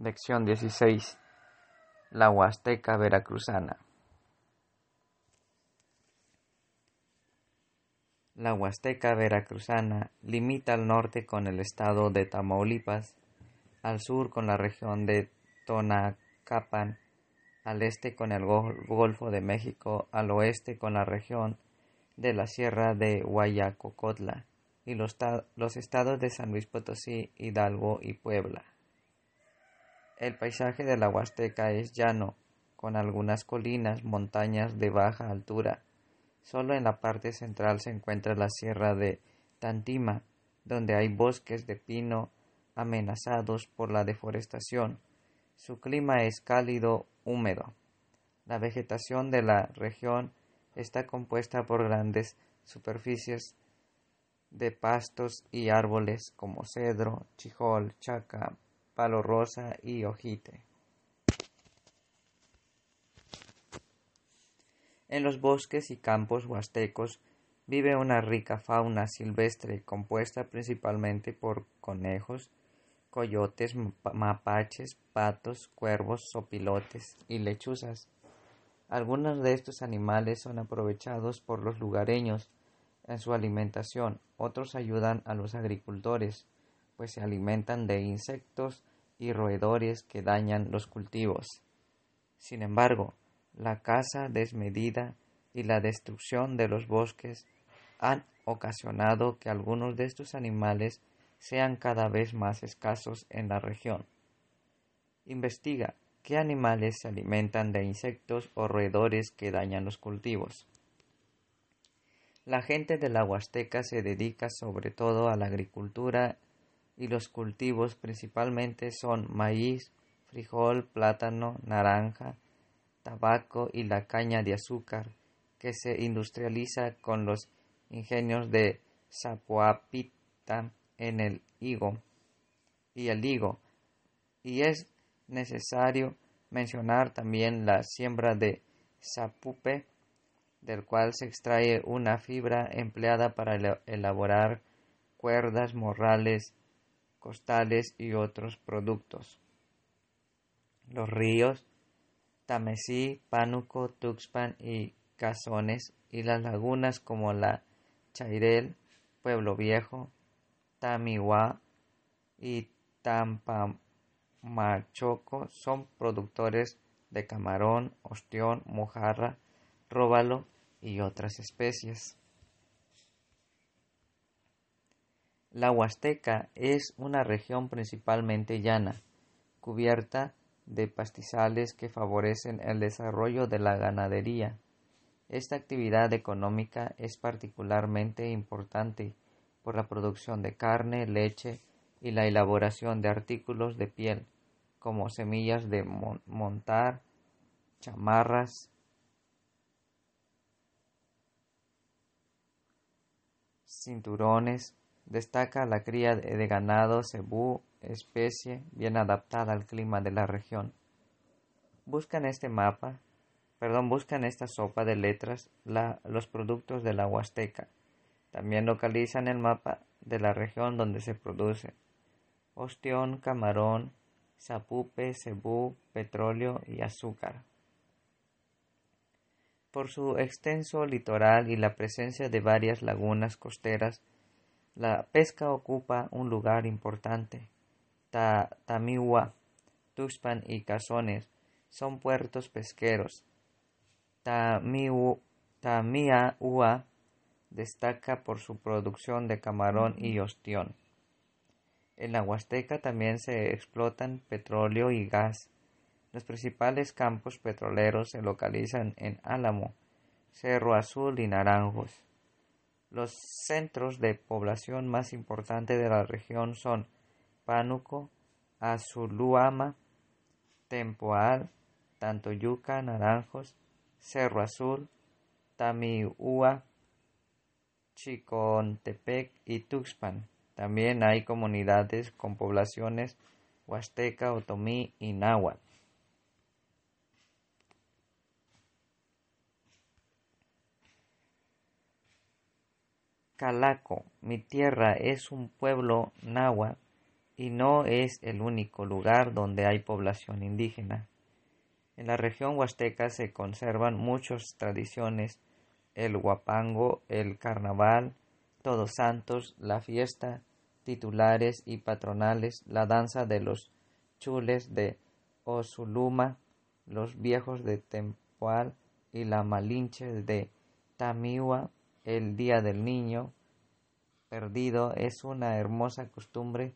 Lección 16. La Huasteca Veracruzana. La Huasteca Veracruzana limita al norte con el estado de Tamaulipas, al sur con la región de Tonacapan, al este con el Golfo de México, al oeste con la región de la Sierra de Huayacocotla y los, los estados de San Luis Potosí, Hidalgo y Puebla. El paisaje de la Huasteca es llano, con algunas colinas, montañas de baja altura. Solo en la parte central se encuentra la sierra de Tantima, donde hay bosques de pino amenazados por la deforestación. Su clima es cálido, húmedo. La vegetación de la región está compuesta por grandes superficies de pastos y árboles como cedro, chijol, chaca, Palo Rosa y Ojite. En los bosques y campos huastecos vive una rica fauna silvestre compuesta principalmente por conejos, coyotes, mapaches, patos, cuervos, sopilotes y lechuzas. Algunos de estos animales son aprovechados por los lugareños en su alimentación, otros ayudan a los agricultores, pues se alimentan de insectos, y roedores que dañan los cultivos. Sin embargo, la caza desmedida y la destrucción de los bosques han ocasionado que algunos de estos animales sean cada vez más escasos en la región. Investiga qué animales se alimentan de insectos o roedores que dañan los cultivos. La gente de la Huasteca se dedica sobre todo a la agricultura y los cultivos principalmente son maíz, frijol, plátano, naranja, tabaco y la caña de azúcar que se industrializa con los ingenios de Sapuapita en el higo y el higo. Y es necesario mencionar también la siembra de sapupe, del cual se extrae una fibra empleada para elaborar cuerdas, morrales, costales y otros productos. Los ríos Tamesí, Pánuco, Tuxpan y Cazones y las lagunas como la Chairel, Pueblo Viejo, Tamihuá y Tampamachoco son productores de camarón, ostión, mojarra, róbalo y otras especies. La Huasteca es una región principalmente llana, cubierta de pastizales que favorecen el desarrollo de la ganadería. Esta actividad económica es particularmente importante por la producción de carne, leche y la elaboración de artículos de piel, como semillas de montar, chamarras, cinturones, Destaca la cría de ganado cebú, especie bien adaptada al clima de la región. Buscan este mapa, perdón, buscan esta sopa de letras los productos de la Huasteca. También localizan el mapa de la región donde se produce. Ostión, camarón, zapupe, cebú, petróleo y azúcar. Por su extenso litoral y la presencia de varias lagunas costeras, la pesca ocupa un lugar importante. Ta Tamiwa, Tuxpan y Cazones son puertos pesqueros. Tamiwa destaca por su producción de camarón y ostión. En la Huasteca también se explotan petróleo y gas. Los principales campos petroleros se localizan en Álamo, Cerro Azul y Naranjos. Los centros de población más importantes de la región son Pánuco, Azuluama, Tempoal, Tantoyuca, Naranjos, Cerro Azul, Tamiúa, Chicontepec y Tuxpan. También hay comunidades con poblaciones huasteca, otomí y náhuatl. Calaco, mi tierra, es un pueblo nahua y no es el único lugar donde hay población indígena. En la región huasteca se conservan muchas tradiciones, el huapango, el carnaval, todos santos, la fiesta, titulares y patronales, la danza de los chules de Osuluma, los viejos de Tempual y la malinche de Tamihua el Día del Niño Perdido es una hermosa costumbre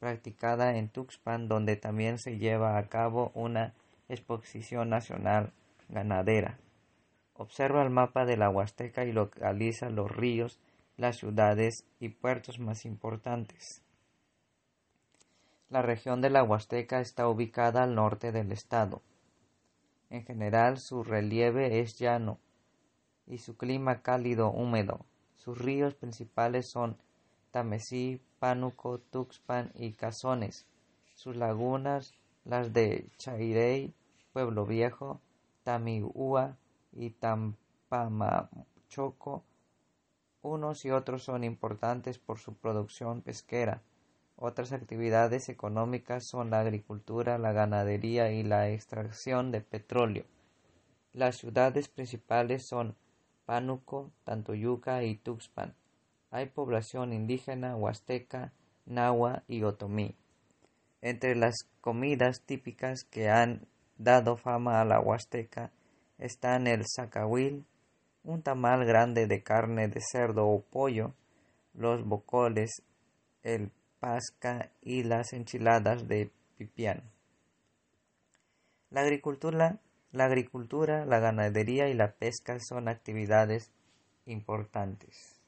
practicada en Tuxpan donde también se lleva a cabo una exposición nacional ganadera. Observa el mapa de la Huasteca y localiza los ríos, las ciudades y puertos más importantes. La región de la Huasteca está ubicada al norte del estado. En general su relieve es llano, y su clima cálido húmedo. Sus ríos principales son Tamesí, Pánuco, Tuxpan y Cazones. Sus lagunas, las de Chairey, Pueblo Viejo, Tamiúa y Tampamachoco. Unos y otros son importantes por su producción pesquera. Otras actividades económicas son la agricultura, la ganadería y la extracción de petróleo. Las ciudades principales son Pánuco, Tantoyuca y Tuxpan. Hay población indígena, huasteca, nahua y otomí. Entre las comidas típicas que han dado fama a la huasteca están el zacahuil, un tamal grande de carne de cerdo o pollo, los bocoles, el pasca y las enchiladas de pipián. La agricultura la agricultura, la ganadería y la pesca son actividades importantes.